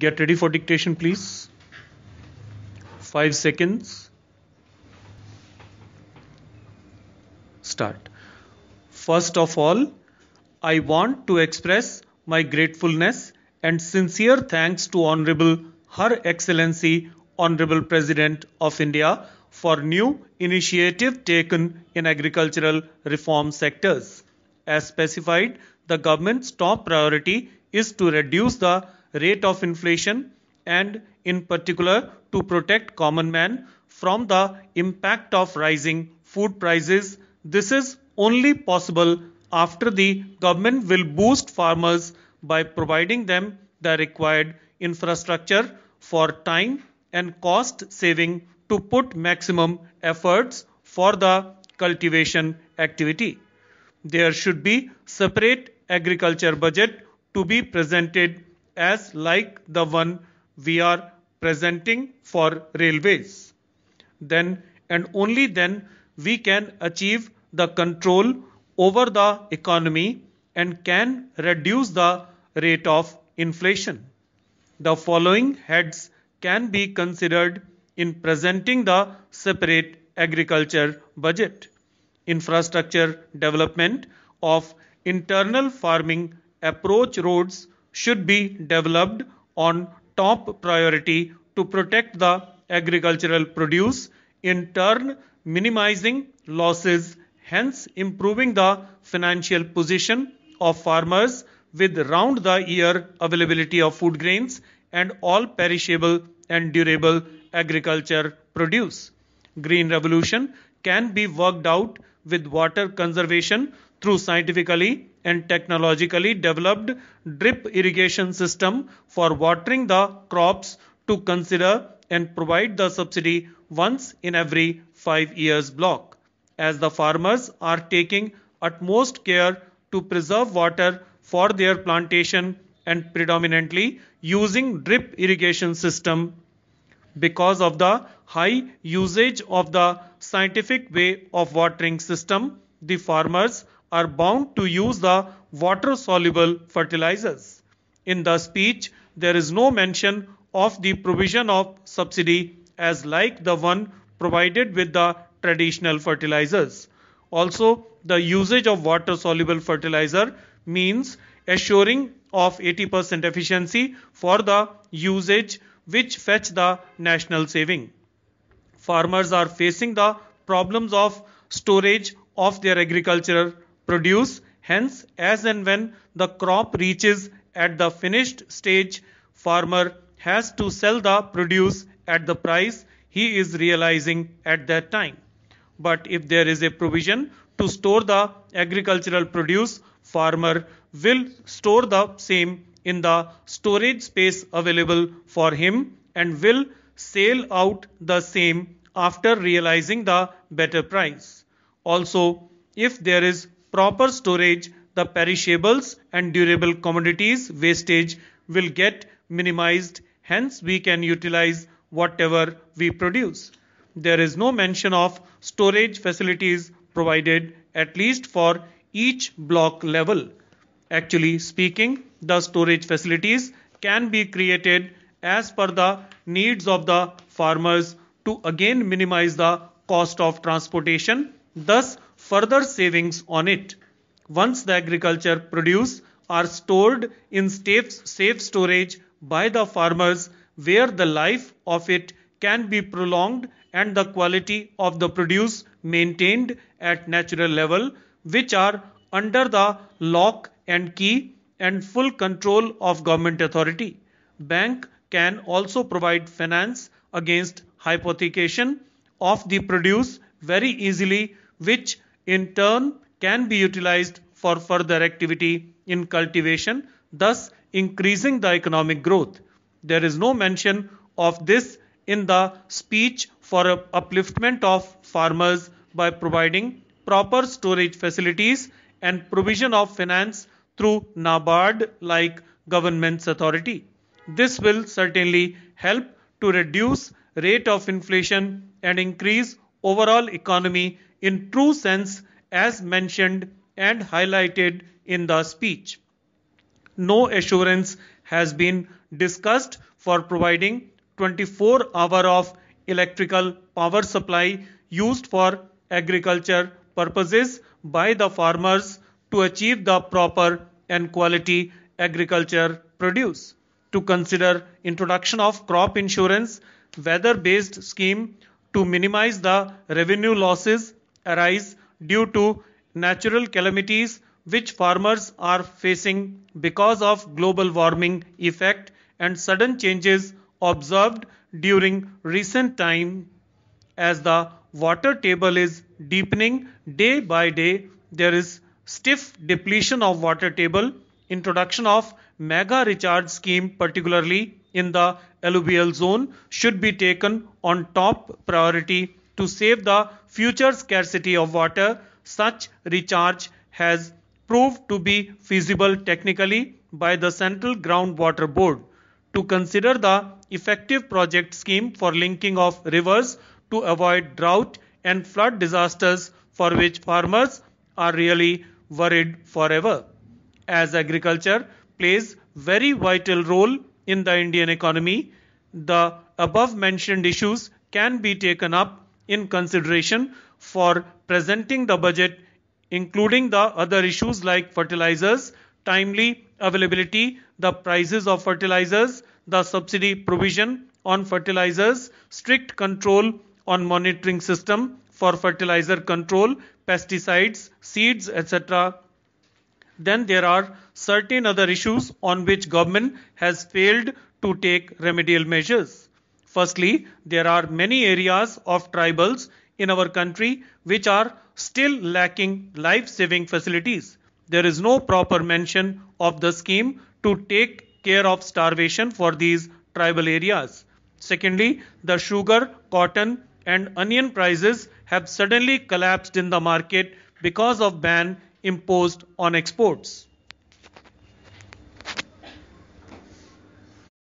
Get ready for dictation, please. 5 seconds. Start. First of all, I want to express my gratefulness and sincere thanks to Honorable Her Excellency Honorable President of India for new initiative taken in agricultural reform sectors. As specified, the government's top priority is to reduce the rate of inflation and in particular to protect common man from the impact of rising food prices. This is only possible after the government will boost farmers by providing them the required infrastructure for time and cost saving to put maximum efforts for the cultivation activity. There should be separate agriculture budget to be presented as like the one we are presenting for railways. Then and only then we can achieve the control over the economy and can reduce the rate of inflation. The following heads can be considered in presenting the separate agriculture budget infrastructure development of internal farming approach roads should be developed on top priority to protect the agricultural produce, in turn minimizing losses, hence improving the financial position of farmers with round the year availability of food grains and all perishable and durable agriculture produce. Green revolution can be worked out with water conservation through scientifically and technologically developed drip irrigation system for watering the crops to consider and provide the subsidy once in every 5 years block as the farmers are taking utmost care to preserve water for their plantation and predominantly using drip irrigation system because of the high usage of the scientific way of watering system the farmers are bound to use the water soluble fertilizers. In the speech, there is no mention of the provision of subsidy as like the one provided with the traditional fertilizers. Also, the usage of water soluble fertilizer means assuring of 80% efficiency for the usage which fetch the national saving. Farmers are facing the problems of storage of their agricultural produce. Hence, as and when the crop reaches at the finished stage, farmer has to sell the produce at the price he is realizing at that time. But if there is a provision to store the agricultural produce, farmer will store the same in the storage space available for him and will sell out the same after realizing the better price. Also, if there is proper storage, the perishables and durable commodities wastage will get minimized. Hence, we can utilize whatever we produce. There is no mention of storage facilities provided at least for each block level. Actually speaking, the storage facilities can be created as per the needs of the farmers to again minimize the cost of transportation, thus further savings on it. Once the agriculture produce are stored in safe storage by the farmers where the life of it can be prolonged and the quality of the produce maintained at natural level which are under the lock and key and full control of government authority bank can also provide finance against hypothecation of the produce very easily which in turn can be utilized for further activity in cultivation, thus increasing the economic growth. There is no mention of this in the speech for upliftment of farmers by providing proper storage facilities and provision of finance through NABARD like government's authority. This will certainly help to reduce rate of inflation and increase overall economy in true sense as mentioned and highlighted in the speech. No assurance has been discussed for providing 24 hour of electrical power supply used for agriculture purposes by the farmers to achieve the proper and quality agriculture produce to consider introduction of crop insurance weather based scheme to minimize the revenue losses arise due to natural calamities which farmers are facing because of global warming effect and sudden changes observed during recent time as the water table is deepening day by day there is stiff depletion of water table introduction of mega recharge scheme particularly in the alluvial zone should be taken on top priority to save the future scarcity of water, such recharge has proved to be feasible technically by the Central Groundwater Board. To consider the effective project scheme for linking of rivers to avoid drought and flood disasters for which farmers are really worried forever. As agriculture plays very vital role in the Indian economy, the above mentioned issues can be taken up in consideration for presenting the budget, including the other issues like fertilizers, timely availability, the prices of fertilizers, the subsidy provision on fertilizers, strict control on monitoring system for fertilizer control, pesticides, seeds, etc. Then there are certain other issues on which government has failed to take remedial measures. Firstly, there are many areas of tribals in our country which are still lacking life saving facilities. There is no proper mention of the scheme to take care of starvation for these tribal areas. Secondly, the sugar, cotton, and onion prices have suddenly collapsed in the market because of ban imposed on exports.